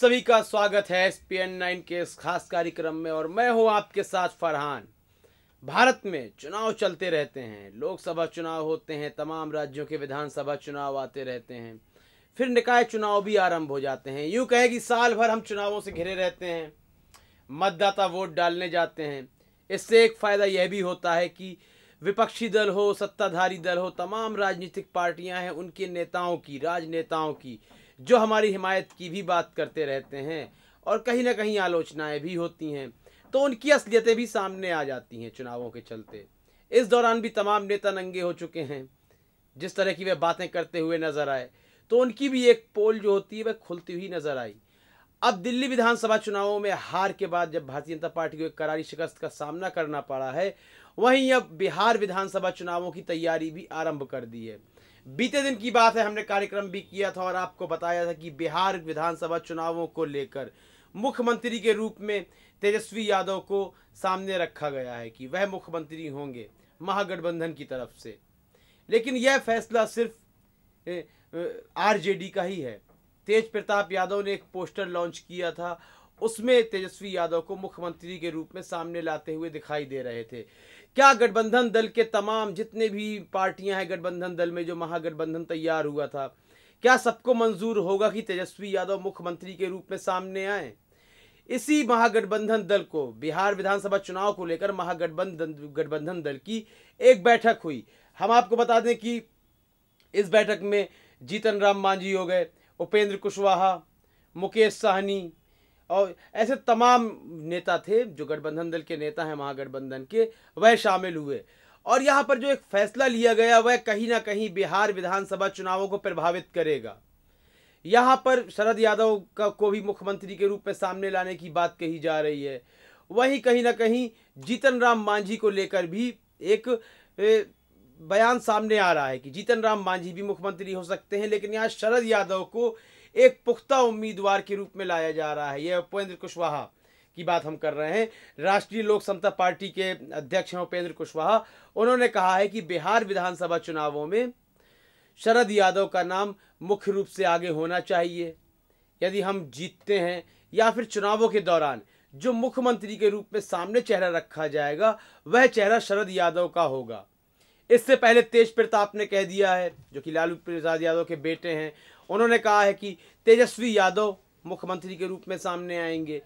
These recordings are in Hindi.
सभी का स्वागत है एस पी एन नाइन के इस खास कार्यक्रम में और मैं हूं आपके साथ फरहान भारत में चुनाव चलते रहते हैं लोकसभा चुनाव होते हैं तमाम राज्यों के विधानसभा चुनाव आते रहते हैं फिर निकाय चुनाव भी आरंभ हो जाते हैं यूं कहे कि साल भर हम चुनावों से घिरे रहते हैं मतदाता वोट डालने जाते हैं इससे एक फ़ायदा यह भी होता है कि विपक्षी दल हो सत्ताधारी दल हो तमाम राजनीतिक पार्टियां हैं उनके नेताओं की राजनेताओं की जो हमारी हिमायत की भी बात करते रहते हैं और कहीं ना कहीं आलोचनाएं भी होती हैं तो उनकी असलियतें भी सामने आ जाती हैं चुनावों के चलते इस दौरान भी तमाम नेता नंगे हो चुके हैं जिस तरह की वे बातें करते हुए नज़र आए तो उनकी भी एक पोल जो होती है वह खुलती हुई नज़र आई अब दिल्ली विधानसभा चुनावों में हार के बाद जब भारतीय जनता पार्टी को एक करारी शिकस्त का सामना करना पड़ा है वहीं अब बिहार विधानसभा चुनावों की तैयारी भी आरंभ कर दी है बीते दिन की बात है हमने कार्यक्रम भी किया था और आपको बताया था कि बिहार विधानसभा चुनावों को लेकर मुख्यमंत्री के रूप में तेजस्वी यादव को सामने रखा गया है कि वह मुख्यमंत्री होंगे महागठबंधन की तरफ से लेकिन यह फैसला सिर्फ आरजेडी का ही है तेज प्रताप यादव ने एक पोस्टर लॉन्च किया था उसमें तेजस्वी यादव को मुख्यमंत्री के रूप में सामने लाते हुए दिखाई दे रहे थे क्या गठबंधन दल के तमाम जितने भी पार्टियां हैं गठबंधन दल में जो महागठबंधन तैयार हुआ था क्या सबको मंजूर होगा कि तेजस्वी यादव मुख्यमंत्री के रूप में सामने आए इसी महागठबंधन दल को बिहार विधानसभा चुनाव को लेकर महागठबंधन गठबंधन दल की एक बैठक हुई हम आपको बता दें कि इस बैठक में जीतन राम मांझी हो गए उपेंद्र कुशवाहा मुकेश साहनी और ऐसे तमाम नेता थे जो गठबंधन दल के नेता हैं महागठबंधन के वह शामिल हुए और यहाँ पर जो एक फैसला लिया गया वह कहीं ना कहीं बिहार विधानसभा चुनावों को प्रभावित करेगा यहाँ पर शरद यादव का को भी मुख्यमंत्री के रूप में सामने लाने की बात कही जा रही है वहीं कहीं ना कहीं जीतन राम मांझी को लेकर भी एक बयान सामने आ रहा है कि जीतन राम मांझी भी मुख्यमंत्री हो सकते हैं लेकिन यहाँ शरद यादव को एक पुख्ता उम्मीदवार के रूप में लाया जा रहा है यह उपेंद्र कुशवाहा की बात हम कर रहे हैं राष्ट्रीय लोक समता पार्टी के अध्यक्ष हैं उपेंद्र कुशवाहा उन्होंने कहा है कि बिहार विधानसभा चुनावों में शरद यादव का नाम मुख्य रूप से आगे होना चाहिए यदि हम जीतते हैं या फिर चुनावों के दौरान जो मुख्यमंत्री के रूप में सामने चेहरा रखा जाएगा वह चेहरा शरद यादव का होगा इससे पहले तेज प्रताप ने कह दिया है जो कि लालू प्रसाद यादव के बेटे हैं उन्होंने कहा है कि तेजस्वी यादव मुख्यमंत्री के रूप में सामने आएंगे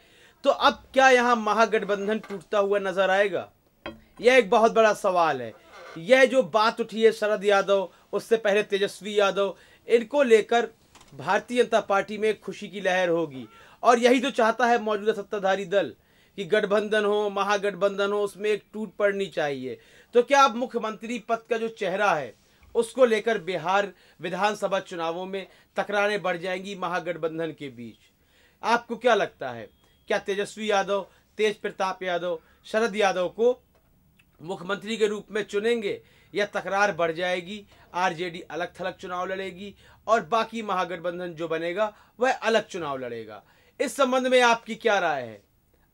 तो अब क्या यहाँ महागठबंधन टूटता हुआ नजर आएगा यह एक बहुत बड़ा सवाल है यह जो बात उठी है शरद यादव उससे पहले तेजस्वी यादव इनको लेकर भारतीय जनता पार्टी में खुशी की लहर होगी और यही तो चाहता है मौजूदा सत्ताधारी दल कि गठबंधन हो महागठबंधन हो उसमें एक टूट पड़नी चाहिए तो क्या आप मुख्यमंत्री पद का जो चेहरा है उसको लेकर बिहार विधानसभा चुनावों में तकरारें बढ़ जाएंगी महागठबंधन के बीच आपको क्या लगता है क्या तेजस्वी यादव तेज प्रताप यादव शरद यादव को मुख्यमंत्री के रूप में चुनेंगे या तकरार बढ़ जाएगी आरजेडी अलग थलग चुनाव लड़ेगी और बाकी महागठबंधन जो बनेगा वह अलग चुनाव लड़ेगा इस संबंध में आपकी क्या राय है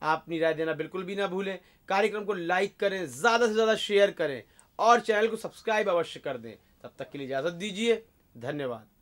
आप अपनी राय देना बिल्कुल भी ना भूलें कार्यक्रम को लाइक करें ज़्यादा से ज़्यादा शेयर करें और चैनल को सब्सक्राइब अवश्य कर दें तब तक के लिए इजाज़त दीजिए धन्यवाद